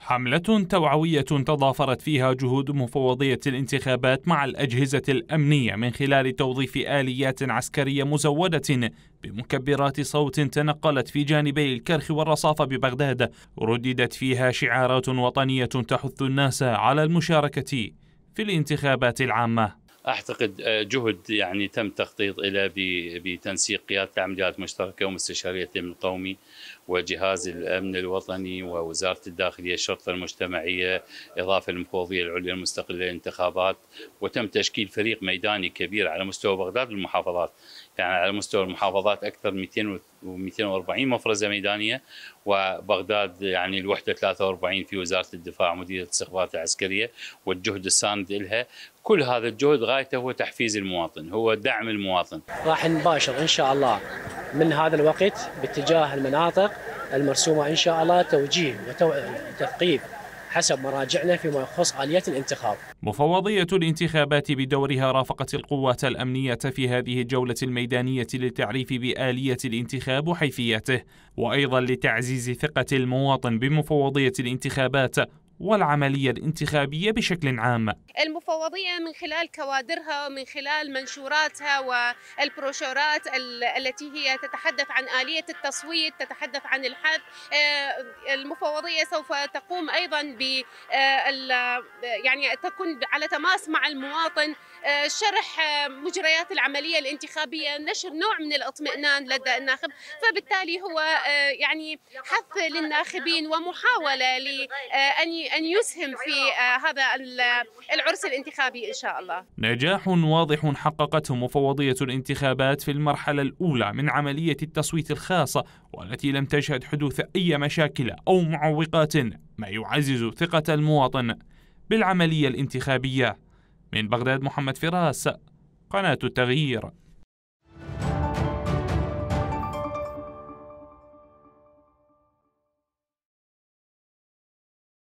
حملة توعوية تضافرت فيها جهود مفوضية الانتخابات مع الأجهزة الأمنية من خلال توظيف آليات عسكرية مزودة بمكبرات صوت تنقلت في جانبي الكرخ والرصافة ببغداد رددت فيها شعارات وطنية تحث الناس على المشاركة في الانتخابات العامة اعتقد آه، جهد يعني تم تخطيط له بتنسيق قياده العمليات المشتركه ومستشاريه الامن القومي وجهاز الامن الوطني ووزاره الداخليه الشرطه المجتمعيه اضافه للمفوضيه العليا المستقله للانتخابات وتم تشكيل فريق ميداني كبير على مستوى بغداد والمحافظات يعني على مستوى المحافظات اكثر 200 و240 مفرزه ميدانيه وبغداد يعني الوحده 43 في وزاره الدفاع مديريه الاستخبارات العسكريه والجهد الساند لها كل هذا الجهد غايته هو تحفيز المواطن هو دعم المواطن راح نباشر ان شاء الله من هذا الوقت باتجاه المناطق المرسومه ان شاء الله توجيه وتثقيف حسب مراجعنا فيما يخص آلية الانتخاب مفوضية الانتخابات بدورها رافقت القوات الأمنية في هذه الجولة الميدانية للتعريف بآلية الانتخاب وحيفيته وأيضا لتعزيز ثقة المواطن بمفوضية الانتخابات والعملية الانتخابية بشكل عام المفوضية من خلال كوادرها ومن خلال منشوراتها والبروشورات التي هي تتحدث عن آلية التصويت تتحدث عن الحث آه، المفوضية سوف تقوم أيضا ب آه، يعني تكون على تماس مع المواطن آه، شرح مجريات العملية الانتخابية نشر نوع من الاطمئنان لدى الناخب فبالتالي هو يعني حث للناخبين ومحاولة لأن أن يسهم في آه، هذا العرس الانتخابي إن شاء الله نجاح واضح حققته مفوضية الانتخابات في المرحلة الأولى من عملية التصويت الخاصة والتي لم تشهد حدوث أي مشاكل أو معوقات ما يعزز ثقة المواطن بالعملية الانتخابية من بغداد محمد فراس قناة التغيير